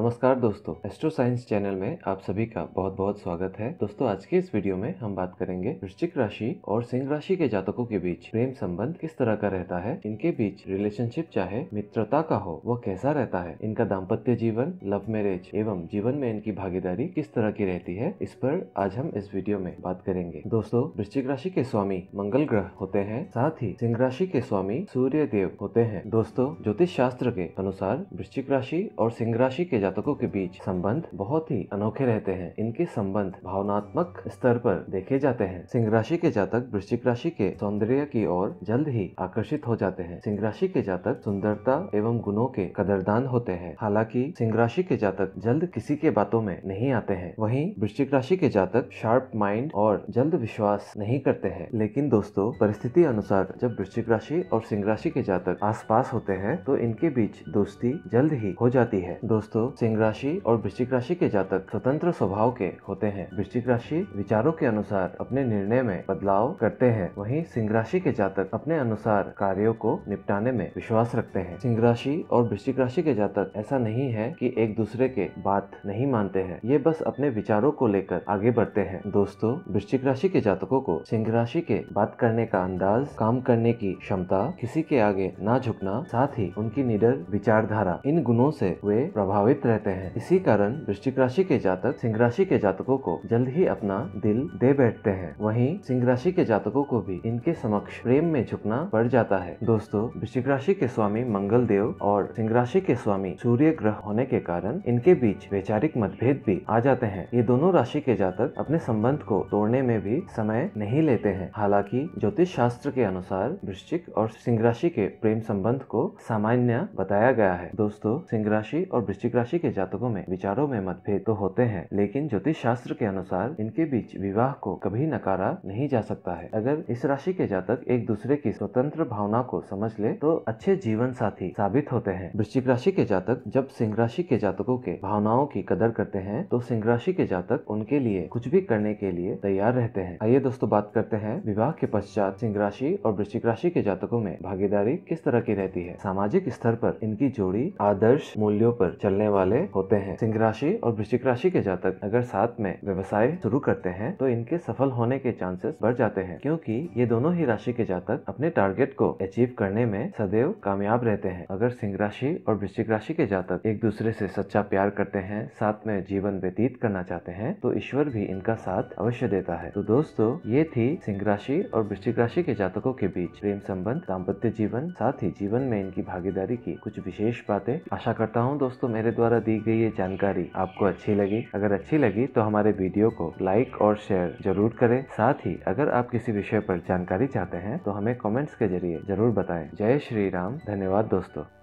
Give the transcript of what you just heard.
नमस्कार दोस्तों astro science channel में आप सभी का बहुत बहुत स्वागत है दोस्तों आज के इस वीडियो में हम बात करेंगे वृश्चिक राशि और सिंह राशि के जातकों के बीच प्रेम संबंध किस तरह का रहता है इनके बीच रिलेशनशिप चाहे मित्रता का हो वो कैसा रहता है इनका दाम्पत्य जीवन लव मैरिज एवं जीवन में इनकी भागीदारी किस तरह की रहती है इस पर आज हम इस वीडियो में बात करेंगे दोस्तों वृश्चिक राशि के स्वामी मंगल ग्रह होते हैं साथ ही सिंह राशि के स्वामी सूर्य देव होते हैं दोस्तों ज्योतिष शास्त्र के अनुसार वृश्चिक राशि और सिंह राशि के जातकों के बीच संबंध बहुत ही अनोखे रहते हैं इनके संबंध भावनात्मक स्तर पर देखे जाते हैं सिंह राशि के जातक वृश्चिक राशि के सौंदर्य की ओर जल्द ही आकर्षित हो जाते हैं सिंह राशि के जातक सुंदरता एवं गुणों के कदरदान होते हैं हालांकि सिंह राशि के जातक जल्द किसी के बातों में नहीं आते हैं वहीं वृश्चिक राशि के जातक शार्प माइंड और जल्द विश्वास नहीं करते हैं लेकिन दोस्तों परिस्थिति अनुसार जब वृश्चिक राशि और सिंह राशि के जातक आस होते हैं तो इनके बीच दोस्ती जल्द ही हो जाती है दोस्तों सिंह राशि और वृश्चिक राशि के जातक स्वतंत्र स्वभाव के होते हैं वृश्चिक राशि विचारों के अनुसार अपने निर्णय में बदलाव करते हैं वहीं सिंह राशि के जातक अपने अनुसार कार्यों को निपटाने में विश्वास रखते हैं सिंह राशि और वृश्चिक राशि के जातक ऐसा नहीं है कि एक दूसरे के बात नहीं मानते हैं ये बस अपने विचारों को लेकर आगे बढ़ते हैं दोस्तों वृश्चिक राशि के जातकों को सिंह राशि के बात करने का अंदाज काम करने की क्षमता किसी के आगे न झुकना साथ ही उनकी निडर विचारधारा इन गुणों से वे प्रभावित रहते हैं इसी कारण वृश्चिक राशि के जातक सिंह राशि के जातकों को जल्द ही अपना दिल दे बैठते हैं वहीं सिंह राशि के जातकों को भी इनके समक्ष प्रेम में झुकना पड़ जाता है दोस्तों वृश्चिक राशि के स्वामी मंगल देव और सिंह राशि के स्वामी सूर्य ग्रह होने के कारण इनके बीच वैचारिक मतभेद भी आ जाते हैं ये दोनों राशि के जातक अपने संबंध को तोड़ने में भी समय नहीं लेते हैं हालांकि ज्योतिष शास्त्र के अनुसार वृश्चिक और सिंह राशि के प्रेम संबंध को सामान्य बताया गया है दोस्तों सिंह राशि और वृश्चिक राशि राशि के जातकों में विचारों में मतभेद तो होते हैं लेकिन ज्योतिष शास्त्र के अनुसार इनके बीच विवाह को कभी नकारा नहीं जा सकता है अगर इस राशि के जातक एक दूसरे की स्वतंत्र भावना को समझ ले तो अच्छे जीवन साथी साबित होते हैं वृश्चिक राशि के जातक जब सिंह राशि के जातकों के भावनाओं की कदर करते हैं तो सिंह राशि के जातक उनके लिए कुछ भी करने के लिए तैयार रहते हैं आइए दोस्तों बात करते हैं विवाह के पश्चात सिंह राशि और वृश्चिक राशि के जातकों में भागीदारी किस तरह की रहती है सामाजिक स्तर पर इनकी जोड़ी आदर्श मूल्यों पर चलने वाले वाले होते हैं सिंह राशि और वृश्चिक राशि के जातक अगर साथ में व्यवसाय शुरू करते हैं तो इनके सफल होने के चांसेस बढ़ जाते हैं क्योंकि ये दोनों ही राशि के जातक अपने टारगेट को अचीव करने में सदैव कामयाब रहते हैं अगर सिंह राशि और वृश्चिक राशि के जातक एक दूसरे से सच्चा प्यार करते हैं साथ में जीवन व्यतीत करना चाहते हैं तो ईश्वर भी इनका साथ अवश्य देता है तो दोस्तों ये थी सिंह राशि और वृश्चिक राशि के जातकों के बीच प्रेम संबंध दाम्पत्य जीवन साथ ही जीवन में इनकी भागीदारी की कुछ विशेष बातें आशा करता हूँ दोस्तों मेरे द्वारा द्वारा दी गई ये जानकारी आपको अच्छी लगी अगर अच्छी लगी तो हमारे वीडियो को लाइक और शेयर जरूर करें साथ ही अगर आप किसी विषय पर जानकारी चाहते हैं तो हमें कमेंट्स के जरिए जरूर बताएं जय श्री राम धन्यवाद दोस्तों